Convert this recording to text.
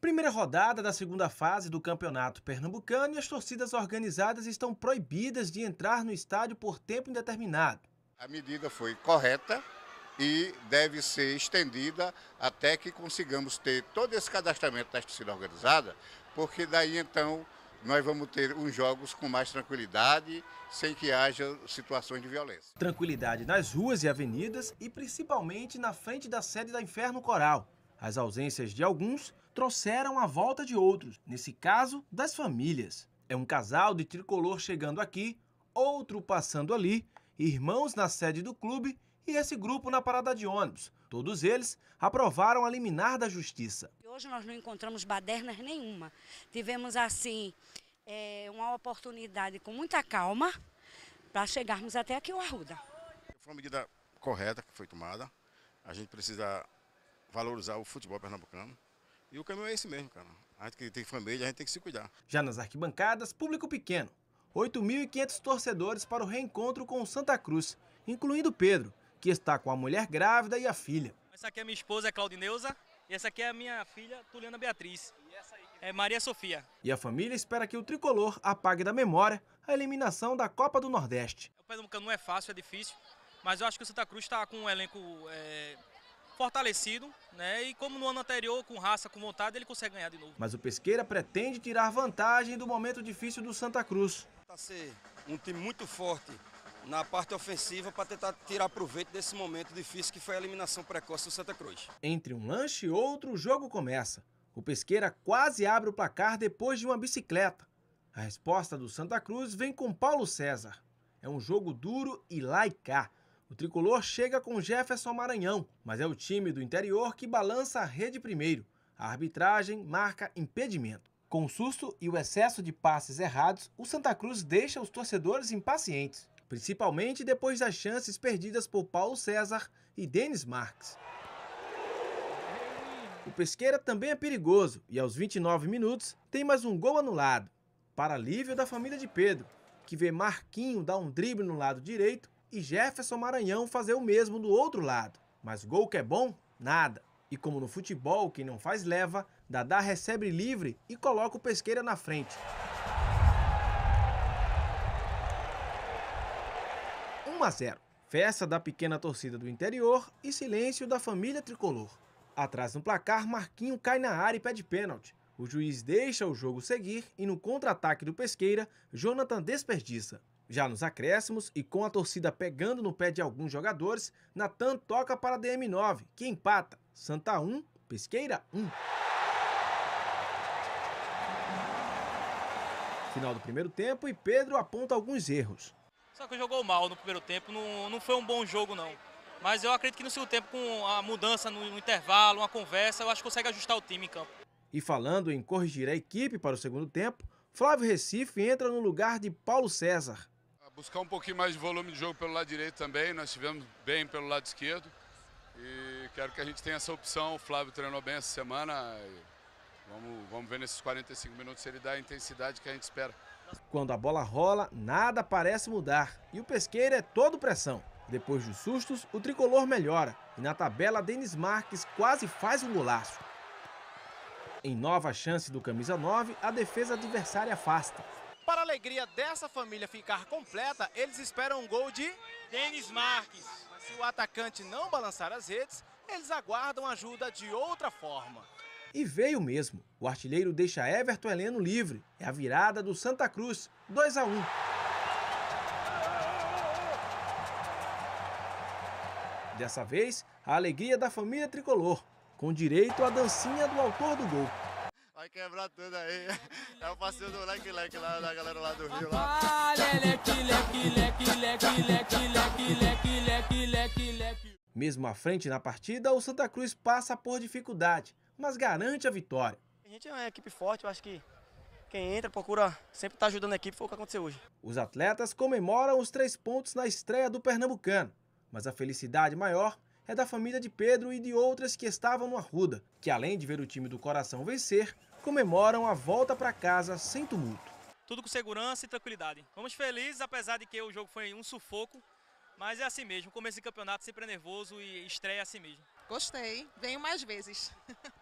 Primeira rodada da segunda fase do Campeonato Pernambucano e as torcidas organizadas estão proibidas de entrar no estádio por tempo indeterminado. A medida foi correta e deve ser estendida até que consigamos ter todo esse cadastramento da torcida organizada, porque daí então nós vamos ter uns jogos com mais tranquilidade, sem que haja situações de violência. Tranquilidade nas ruas e avenidas e principalmente na frente da sede da Inferno Coral. As ausências de alguns trouxeram a volta de outros, nesse caso, das famílias. É um casal de tricolor chegando aqui, outro passando ali, irmãos na sede do clube e esse grupo na parada de ônibus. Todos eles aprovaram a liminar da justiça. Hoje nós não encontramos badernas nenhuma. Tivemos, assim, é, uma oportunidade com muita calma para chegarmos até aqui o Arruda. Foi uma medida correta que foi tomada. A gente precisa valorizar o futebol pernambucano. E o caminho é esse mesmo, cara. A gente que tem família, a gente tem que se cuidar. Já nas arquibancadas, público pequeno. 8.500 torcedores para o reencontro com o Santa Cruz, incluindo Pedro, que está com a mulher grávida e a filha. Essa aqui é minha esposa, é Claudineuza, e essa aqui é a minha filha, Tuliana Beatriz. E essa aí? É Maria Sofia. E a família espera que o tricolor apague da memória a eliminação da Copa do Nordeste. O Pernambuco não é fácil, é difícil, mas eu acho que o Santa Cruz está com um elenco é fortalecido, né? E como no ano anterior, com raça, com vontade, ele consegue ganhar de novo. Mas o Pesqueira pretende tirar vantagem do momento difícil do Santa Cruz. Tá ser um time muito forte na parte ofensiva para tentar tirar proveito desse momento difícil que foi a eliminação precoce do Santa Cruz. Entre um lanche e outro, o jogo começa. O Pesqueira quase abre o placar depois de uma bicicleta. A resposta do Santa Cruz vem com Paulo César. É um jogo duro e laicar. O tricolor chega com Jefferson Maranhão, mas é o time do interior que balança a rede primeiro. A arbitragem marca impedimento. Com o susto e o excesso de passes errados, o Santa Cruz deixa os torcedores impacientes, principalmente depois das chances perdidas por Paulo César e Denis Marques. O Pesqueira também é perigoso e aos 29 minutos tem mais um gol anulado, para alívio da família de Pedro, que vê Marquinho dar um drible no lado direito e Jefferson Maranhão fazer o mesmo do outro lado. Mas gol que é bom? Nada. E como no futebol, quem não faz leva, Dadá recebe livre e coloca o Pesqueira na frente. 1 a 0. Festa da pequena torcida do interior e silêncio da família tricolor. Atrás no placar, Marquinho cai na área e pede pênalti. O juiz deixa o jogo seguir e no contra-ataque do Pesqueira, Jonathan desperdiça. Já nos acréscimos e com a torcida pegando no pé de alguns jogadores, Natan toca para DM9, que empata. Santa 1, Pesqueira 1. Final do primeiro tempo e Pedro aponta alguns erros. Só que jogou mal no primeiro tempo, não, não foi um bom jogo não. Mas eu acredito que no segundo tempo, com a mudança no, no intervalo, uma conversa, eu acho que consegue ajustar o time em campo. E falando em corrigir a equipe para o segundo tempo, Flávio Recife entra no lugar de Paulo César. Ah, buscar um pouquinho mais de volume de jogo pelo lado direito também, nós tivemos bem pelo lado esquerdo. E quero que a gente tenha essa opção. O Flávio treinou bem essa semana. Vamos, vamos ver nesses 45 minutos se ele dá a intensidade que a gente espera. Quando a bola rola, nada parece mudar e o pesqueiro é todo pressão. Depois dos sustos, o tricolor melhora e na tabela Denis Marques quase faz um golaço. Em nova chance do camisa 9, a defesa adversária afasta. Para a alegria dessa família ficar completa, eles esperam um gol de Denis Marques. Se o atacante não balançar as redes, eles aguardam ajuda de outra forma. E veio mesmo. O artilheiro deixa Everton Heleno livre. É a virada do Santa Cruz, 2 a 1. Dessa vez, a alegria da família tricolor com direito à dancinha do autor do gol. Vai quebrar tudo aí. É o passeio do leque leque lá da galera lá do Rio lá. Mesmo à frente na partida, o Santa Cruz passa por dificuldade, mas garante a vitória. A gente é uma equipe forte, eu acho que quem entra procura sempre estar tá ajudando a equipe, foi o que aconteceu hoje. Os atletas comemoram os três pontos na estreia do Pernambucano, mas a felicidade maior é da família de Pedro e de outras que estavam no Arruda, que além de ver o time do coração vencer, comemoram a volta para casa sem tumulto. Tudo com segurança e tranquilidade. Vamos felizes, apesar de que o jogo foi um sufoco, mas é assim mesmo, começo de campeonato sempre é nervoso e estreia é assim mesmo. Gostei, venho mais vezes.